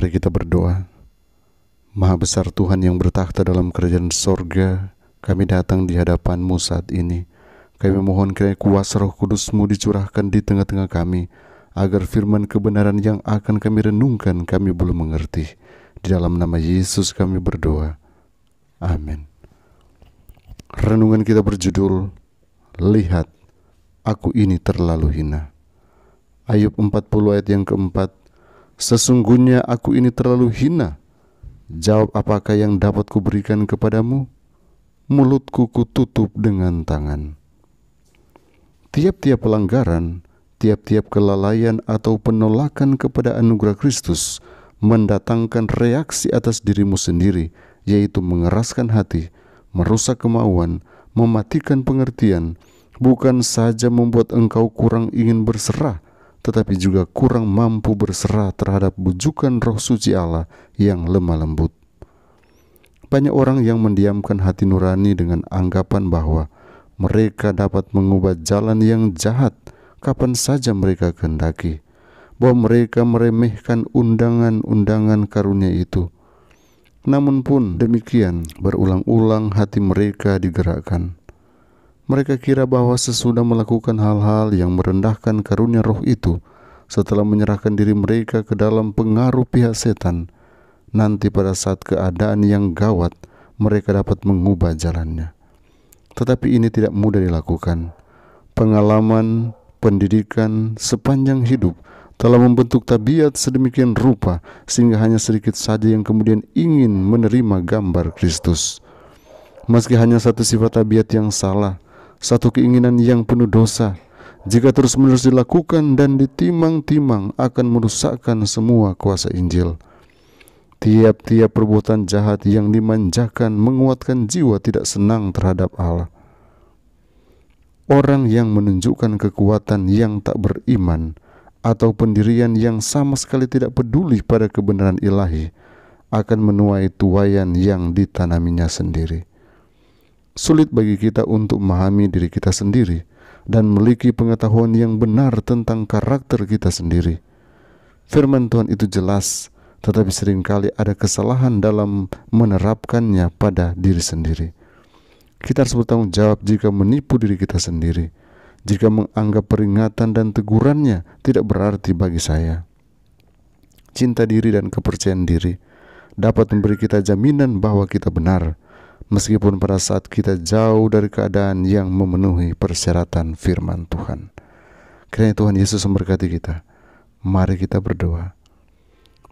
Mari kita berdoa. Maha besar Tuhan yang bertakhta dalam kerajaan sorga, kami datang di hadapanMu saat ini. Kami mohon kiranya kuasa roh KudusMu dicurahkan di tengah-tengah kami, agar firman kebenaran yang akan kami renungkan kami belum mengerti. Di dalam nama Yesus kami berdoa. Amin. Renungan kita berjudul, Lihat, aku ini terlalu hina. Ayub 40 ayat yang keempat Sesungguhnya aku ini terlalu hina. Jawab apakah yang dapat kuberikan kepadamu? Mulutku kututup dengan tangan. Tiap-tiap pelanggaran, tiap-tiap kelalaian atau penolakan kepada anugerah Kristus mendatangkan reaksi atas dirimu sendiri, yaitu mengeraskan hati, merusak kemauan, mematikan pengertian, bukan saja membuat engkau kurang ingin berserah, tetapi juga kurang mampu berserah terhadap bujukan roh suci Allah yang lemah lembut. Banyak orang yang mendiamkan hati nurani dengan anggapan bahwa mereka dapat mengubah jalan yang jahat kapan saja mereka kehendaki, bahwa mereka meremehkan undangan-undangan karunia itu. Namun pun demikian berulang-ulang hati mereka digerakkan mereka kira bahwa sesudah melakukan hal-hal yang merendahkan karunia roh itu, setelah menyerahkan diri mereka ke dalam pengaruh pihak setan, nanti pada saat keadaan yang gawat, mereka dapat mengubah jalannya. Tetapi ini tidak mudah dilakukan. Pengalaman, pendidikan sepanjang hidup telah membentuk tabiat sedemikian rupa sehingga hanya sedikit saja yang kemudian ingin menerima gambar Kristus. Meski hanya satu sifat tabiat yang salah, satu keinginan yang penuh dosa. Jika terus-menerus dilakukan dan ditimang-timang akan merusakkan semua kuasa Injil. Tiap-tiap perbuatan jahat yang dimanjakan menguatkan jiwa tidak senang terhadap Allah. Orang yang menunjukkan kekuatan yang tak beriman atau pendirian yang sama sekali tidak peduli pada kebenaran ilahi akan menuai tuayan yang ditanaminya sendiri sulit bagi kita untuk memahami diri kita sendiri dan memiliki pengetahuan yang benar tentang karakter kita sendiri. Firman Tuhan itu jelas, tetapi seringkali ada kesalahan dalam menerapkannya pada diri sendiri. Kita harus bertanggung jawab jika menipu diri kita sendiri, jika menganggap peringatan dan tegurannya tidak berarti bagi saya. Cinta diri dan kepercayaan diri dapat memberi kita jaminan bahwa kita benar meskipun pada saat kita jauh dari keadaan yang memenuhi persyaratan firman Tuhan. Kiranya Tuhan Yesus memberkati kita. Mari kita berdoa.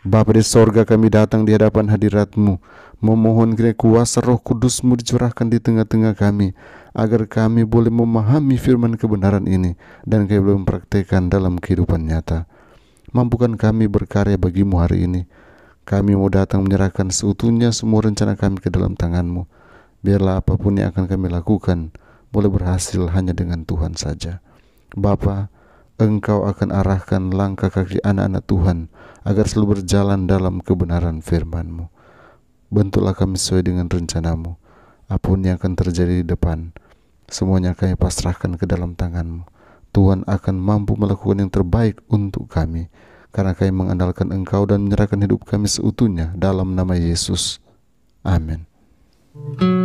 Bapa di sorga kami datang di hadapan hadiratmu, memohon kiranya kuasa roh kudusmu dicurahkan di tengah-tengah kami, agar kami boleh memahami firman kebenaran ini dan kami boleh mempraktekkan dalam kehidupan nyata. Mampukan kami berkarya bagimu hari ini. Kami mau datang menyerahkan seutuhnya semua rencana kami ke dalam tanganmu Biarlah apapun yang akan kami lakukan boleh berhasil hanya dengan Tuhan saja. Bapa, Engkau akan arahkan langkah kaki anak-anak Tuhan agar selalu berjalan dalam kebenaran firman-Mu. Bentuklah kami sesuai dengan rencanamu. Apapun yang akan terjadi di depan, semuanya kami pasrahkan ke dalam tanganmu. Tuhan akan mampu melakukan yang terbaik untuk kami, karena kami mengandalkan engkau dan menyerahkan hidup kami seutuhnya dalam nama Yesus. Amin.